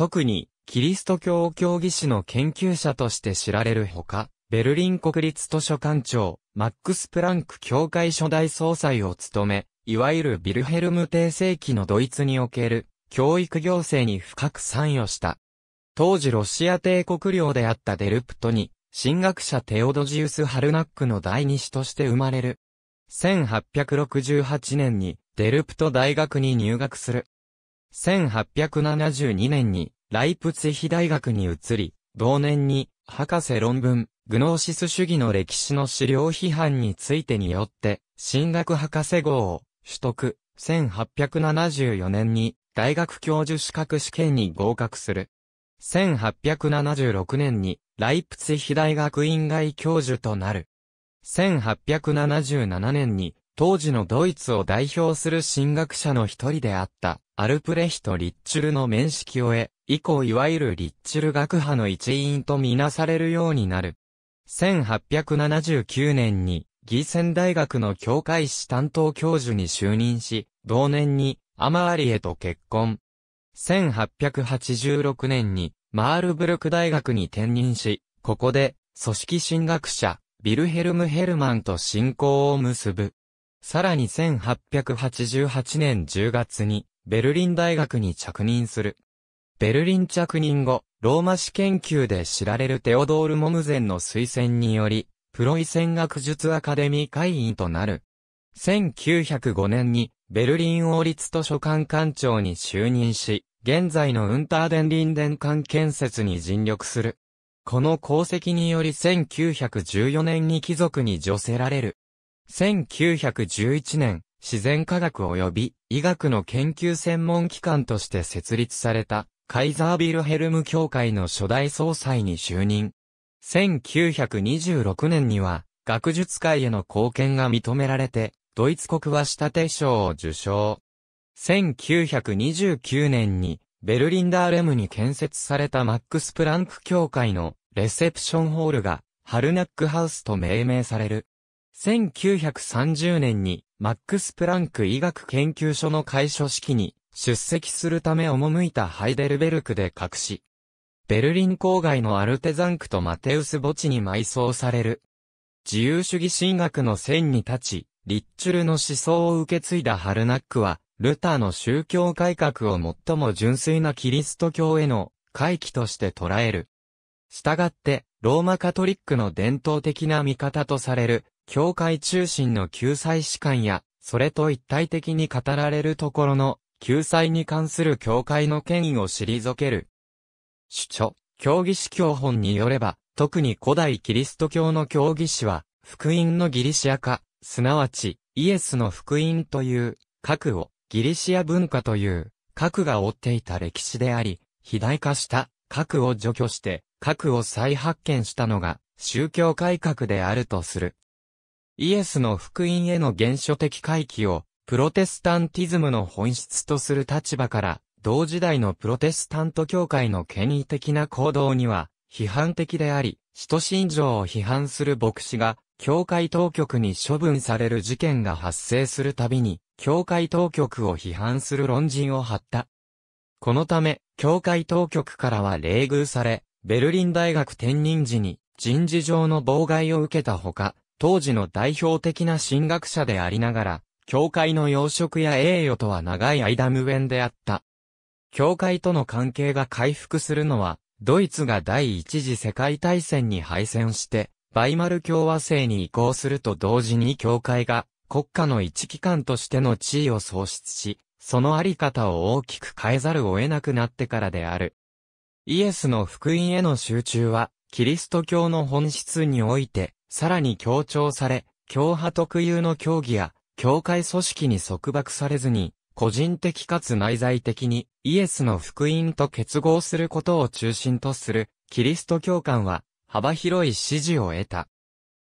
特にキリスト教教義史の研究者として知られるほか、ベルリン国立図書館長、マックス・プランク協会初代総裁を務め、いわゆるビルヘルム帝政期のドイツにおける教育行政に深く参与した。当時ロシア帝国領であったデルプトに、神学者テオドジウス・ハルナックの第二子として生まれる。1868年にデルプト大学に入学する。1872年にライプツヒ大学に移り、同年に博士論文、グノーシス主義の歴史の資料批判についてによって、進学博士号を取得、1874年に大学教授資格試験に合格する。1876年にライプツヒ大学院外教授となる。1877年に当時のドイツを代表する神学者の一人であった、アルプレヒト・リッチュルの面識を得、以降いわゆるリッチュル学派の一員とみなされるようになる。1879年に、ギーセン大学の教会史担当教授に就任し、同年に、アマーリエと結婚。1886年に、マールブルク大学に転任し、ここで、組織神学者、ビルヘルム・ヘルマンと親交を結ぶ。さらに1888年10月に、ベルリン大学に着任する。ベルリン着任後、ローマ史研究で知られるテオドール・モムゼンの推薦により、プロイセン学術アカデミー会員となる。1905年に、ベルリン王立図書館館長に就任し、現在のウンターデンリンデン館建設に尽力する。この功績により1914年に貴族に助せられる。1911年、自然科学及び医学の研究専門機関として設立された、カイザービルヘルム協会の初代総裁に就任。1926年には、学術界への貢献が認められて、ドイツ国は下手賞を受賞。1929年に、ベルリンダーレムに建設されたマックス・プランク協会のレセプションホールが、ハルナックハウスと命名される。1930年にマックス・プランク医学研究所の開所式に出席するため赴いたハイデルベルクで隠し、ベルリン郊外のアルテザンクとマテウス墓地に埋葬される。自由主義神学の線に立ち、リッチュルの思想を受け継いだハルナックは、ルターの宗教改革を最も純粋なキリスト教への回帰として捉える。したがって、ローマカトリックの伝統的な見方とされる、教会中心の救済士官や、それと一体的に語られるところの、救済に関する教会の権威を退ける。主著、教義史教本によれば、特に古代キリスト教の教義史は、福音のギリシア化、すなわち、イエスの福音という、核を、ギリシア文化という、核が追っていた歴史であり、肥大化した、核を除去して、核を再発見したのが、宗教改革であるとする。イエスの福音への原初的回帰を、プロテスタンティズムの本質とする立場から、同時代のプロテスタント教会の権威的な行動には、批判的であり、使徒信条を批判する牧師が、教会当局に処分される事件が発生するたびに、教会当局を批判する論陣を張った。このため、教会当局からは冷遇され、ベルリン大学転任時に人事上の妨害を受けたほか、当時の代表的な神学者でありながら、教会の養殖や栄誉とは長い間無縁であった。教会との関係が回復するのは、ドイツが第一次世界大戦に敗戦して、バイマル共和制に移行すると同時に教会が国家の一機関としての地位を喪失し、そのあり方を大きく変えざるを得なくなってからである。イエスの福音への集中は、キリスト教の本質において、さらに強調され、教派特有の教義や、教会組織に束縛されずに、個人的かつ内在的に、イエスの福音と結合することを中心とする、キリスト教官は、幅広い支持を得た。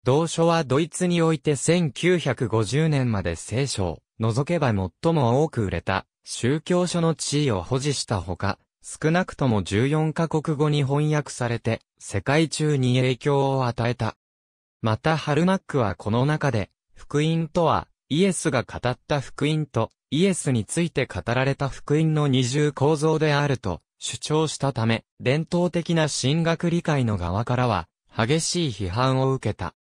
同書はドイツにおいて1950年まで聖書を除けば最も多く売れた宗教書の地位を保持したほか、少なくとも14カ国語に翻訳されて世界中に影響を与えた。またハルマックはこの中で、福音とは、イエスが語った福音と、イエスについて語られた福音の二重構造であると主張したため、伝統的な神学理解の側からは、激しい批判を受けた。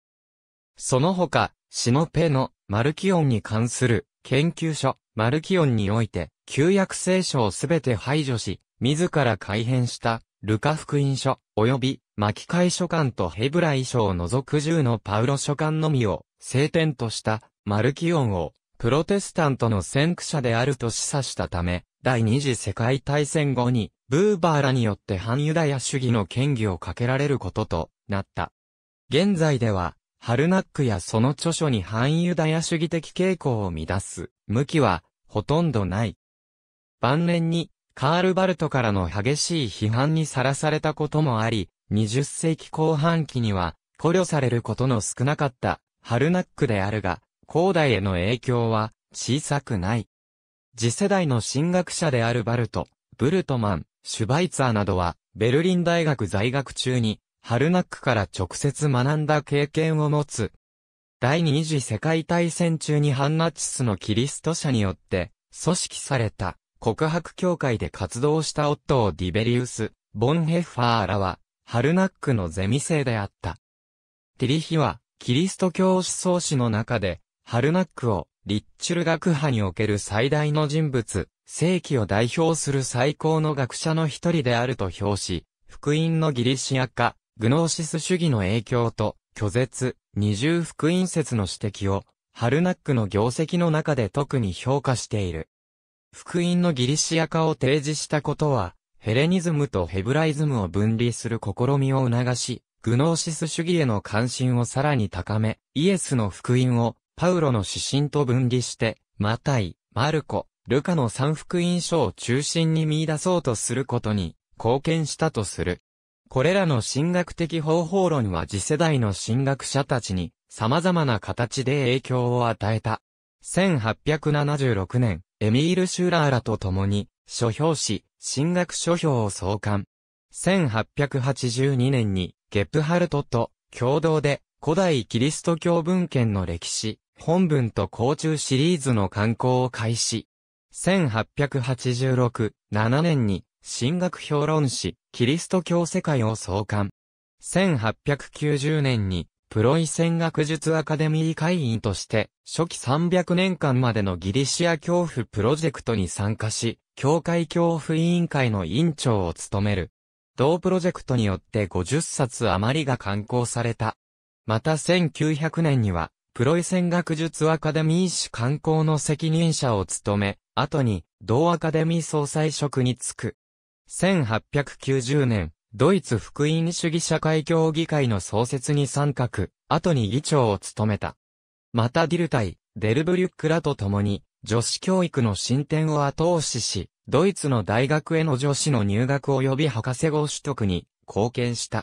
その他、シノペのマルキオンに関する研究所、マルキオンにおいて、旧約聖書をすべて排除し、自ら改変したルカ福音書、及び、巻会書簡とヘブライ書を除く10のパウロ書簡のみを、聖典とした、マルキオンを、プロテスタントの先駆者であると示唆したため、第二次世界大戦後に、ブーバーらによって反ユダヤ主義の権威をかけられることとなった。現在では、ハルナックやその著書に反ユダヤ主義的傾向を乱す、向きは、ほとんどない。晩年に、カール・バルトからの激しい批判にさらされたこともあり、20世紀後半期には、考慮されることの少なかった、ハルナックであるが、後代への影響は、小さくない。次世代の進学者であるバルト、ブルトマン、シュバイツァーなどは、ベルリン大学在学中に、ハルナックから直接学んだ経験を持つ。第二次世界大戦中にハンナチスのキリスト者によって、組織された、告白協会で活動した夫をディベリウス、ボンヘッファーらは、ハルナックのゼミ生であった。ティリヒは、キリスト教思想史の中で、ハルナックを、リッチュル学派における最大の人物、世紀を代表する最高の学者の一人であると評し、福音のギリシア化、グノーシス主義の影響と、拒絶、二重福音説の指摘を、ハルナックの業績の中で特に評価している。福音のギリシア化を提示したことは、ヘレニズムとヘブライズムを分離する試みを促し、グノーシス主義への関心をさらに高め、イエスの福音をパウロの指針と分離して、マタイ、マルコ、ルカの三福音書を中心に見出そうとすることに貢献したとする。これらの神学的方法論は次世代の神学者たちに様々な形で影響を与えた。1876年、エミール・シューラーらと共に、書評誌、進学書評を創刊。1882年に、ゲップハルトと共同で、古代キリスト教文献の歴史、本文と甲中シリーズの刊行を開始。1886、7年に、進学評論誌、キリスト教世界を創刊。1890年に、プロイセン学術アカデミー会員として、初期300年間までのギリシア恐怖プロジェクトに参加し、教会恐怖委員会の委員長を務める。同プロジェクトによって50冊余りが刊行された。また1900年には、プロイセン学術アカデミー誌刊行の責任者を務め、後に、同アカデミー総裁職に就く。1890年、ドイツ福音主義社会協議会の創設に参画、後に議長を務めた。またディルタイ、デルブリュックらと共に、女子教育の進展を後押しし、ドイツの大学への女子の入学及び博士号取得に貢献した。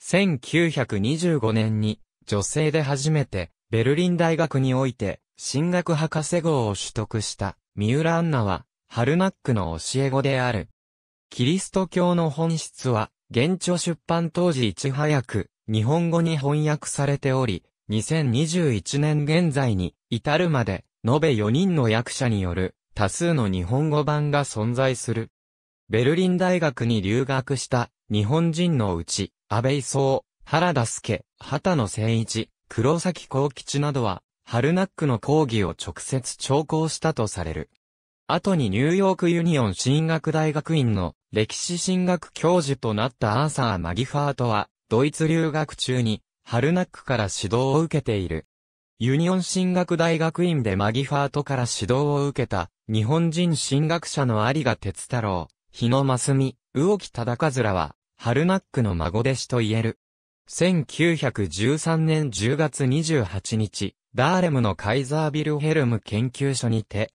1925年に、女性で初めて、ベルリン大学において、進学博士号を取得した、三浦アンナは、ハルナックの教え子である。キリスト教の本質は、現著出版当時いち早く日本語に翻訳されており、2021年現在に至るまで延べ4人の役者による多数の日本語版が存在する。ベルリン大学に留学した日本人のうち、安倍総、原田助、畑野誠一、黒崎幸吉などは、春ナックの講義を直接聴講したとされる。後にニューヨークユニオン進学大学院の歴史進学教授となったアーサー・マギファートは、ドイツ留学中に、ハルナックから指導を受けている。ユニオン進学大学院でマギファートから指導を受けた、日本人進学者の有賀哲太郎、日野真澄、魚木忠和らは、ハルナックの孫弟子と言える。1913年10月28日、ダーレムのカイザービルヘルム研究所にて、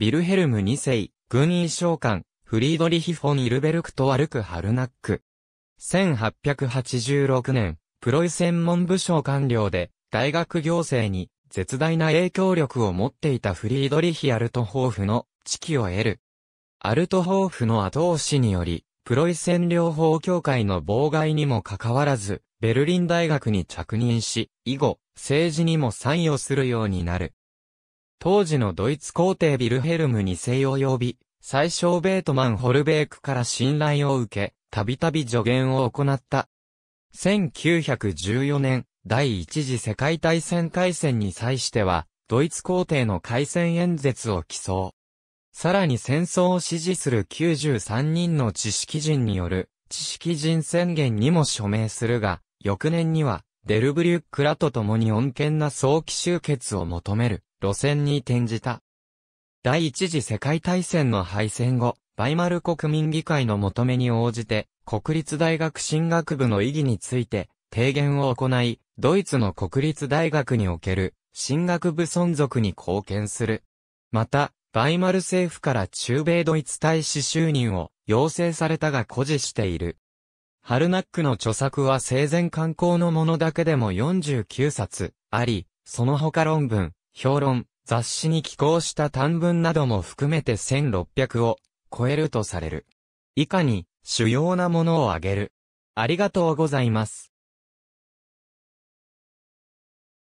ビルヘルム2世、軍医召喚、フリードリヒ・フォン・イルベルクと歩くハルナック。1886年、プロイセン文部省官僚で、大学行政に絶大な影響力を持っていたフリードリヒ・アルトホーフの指揮を得る。アルトホーフの後押しにより、プロイセン療法協会の妨害にもかかわらず、ベルリン大学に着任し、以後、政治にも参与するようになる。当時のドイツ皇帝ビルヘルムに西を呼び、最小ベートマン・ホルベークから信頼を受け、たびたび助言を行った。1914年、第一次世界大戦開戦に際しては、ドイツ皇帝の開戦演説を起草。さらに戦争を支持する93人の知識人による、知識人宣言にも署名するが、翌年には、デルブリュックらと共に穏健な早期終結を求める。路線に転じた。第一次世界大戦の敗戦後、バイマル国民議会の求めに応じて、国立大学進学部の意義について、提言を行い、ドイツの国立大学における、進学部存続に貢献する。また、バイマル政府から中米ドイツ大使就任を要請されたが誇示している。ハルナックの著作は生前刊行のものだけでも49冊あり、その他論文、評論、雑誌に寄稿した短文なども含めて1600を超えるとされる。以下に主要なものを挙げる。ありがとうございます。